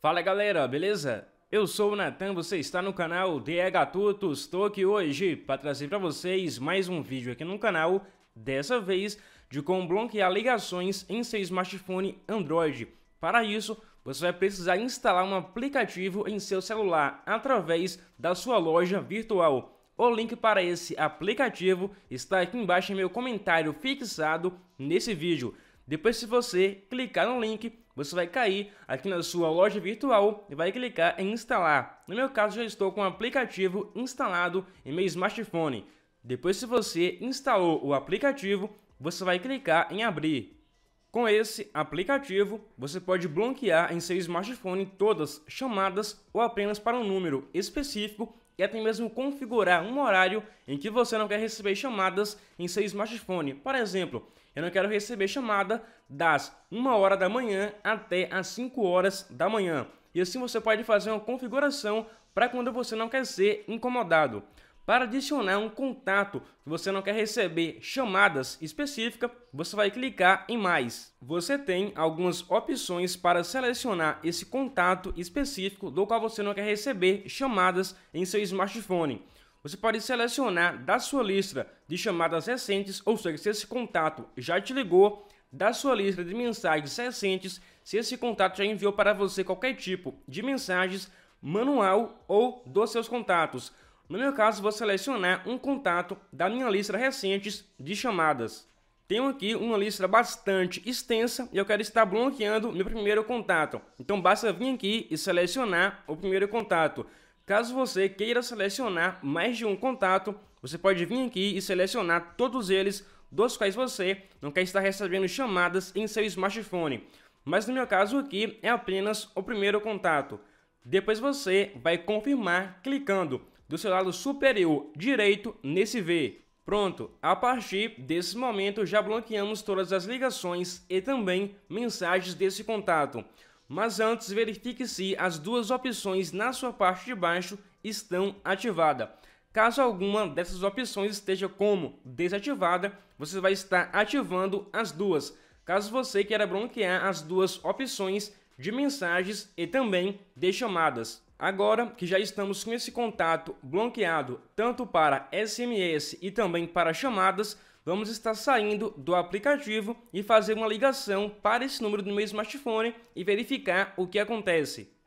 Fala galera, beleza? Eu sou o Natan, você está no canal DE Gatuto, estou aqui hoje para trazer para vocês mais um vídeo aqui no canal, dessa vez de como bloquear ligações em seu smartphone Android. Para isso, você vai precisar instalar um aplicativo em seu celular através da sua loja virtual. O link para esse aplicativo está aqui embaixo em meu comentário fixado nesse vídeo. Depois, se você clicar no link, você vai cair aqui na sua loja virtual e vai clicar em instalar. No meu caso, já estou com o aplicativo instalado em meu smartphone. Depois, se você instalou o aplicativo, você vai clicar em abrir. Com esse aplicativo, você pode bloquear em seu smartphone todas chamadas ou apenas para um número específico e até mesmo configurar um horário em que você não quer receber chamadas em seu smartphone. Por exemplo, eu não quero receber chamada das 1 hora da manhã até as 5 horas da manhã. E assim você pode fazer uma configuração para quando você não quer ser incomodado. Para adicionar um contato que você não quer receber chamadas específicas, você vai clicar em mais. Você tem algumas opções para selecionar esse contato específico do qual você não quer receber chamadas em seu smartphone. Você pode selecionar da sua lista de chamadas recentes, ou seja, se esse contato já te ligou, da sua lista de mensagens recentes, se esse contato já enviou para você qualquer tipo de mensagens manual ou dos seus contatos. No meu caso, vou selecionar um contato da minha lista recentes de chamadas. Tenho aqui uma lista bastante extensa e eu quero estar bloqueando meu primeiro contato. Então basta vir aqui e selecionar o primeiro contato. Caso você queira selecionar mais de um contato, você pode vir aqui e selecionar todos eles dos quais você não quer estar recebendo chamadas em seu smartphone. Mas no meu caso aqui é apenas o primeiro contato. Depois você vai confirmar clicando do seu lado superior direito nesse V. Pronto, a partir desse momento já bloqueamos todas as ligações e também mensagens desse contato. Mas antes verifique se as duas opções na sua parte de baixo estão ativadas. Caso alguma dessas opções esteja como desativada, você vai estar ativando as duas. Caso você queira bloquear as duas opções, de mensagens e também de chamadas. Agora que já estamos com esse contato bloqueado tanto para SMS e também para chamadas, vamos estar saindo do aplicativo e fazer uma ligação para esse número do meu smartphone e verificar o que acontece.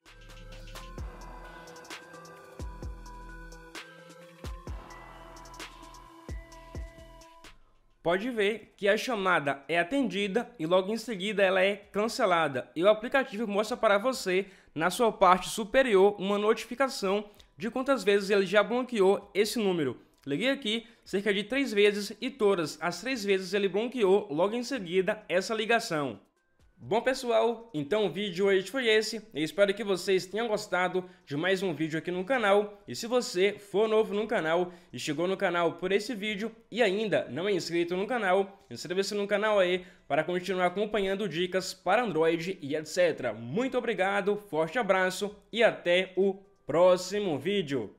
pode ver que a chamada é atendida e logo em seguida ela é cancelada. E o aplicativo mostra para você, na sua parte superior, uma notificação de quantas vezes ele já bloqueou esse número. Liguei aqui cerca de três vezes e todas as três vezes ele bloqueou logo em seguida essa ligação. Bom pessoal, então o vídeo hoje foi esse, eu espero que vocês tenham gostado de mais um vídeo aqui no canal, e se você for novo no canal e chegou no canal por esse vídeo e ainda não é inscrito no canal, inscreva-se no canal aí para continuar acompanhando dicas para Android e etc. Muito obrigado, forte abraço e até o próximo vídeo.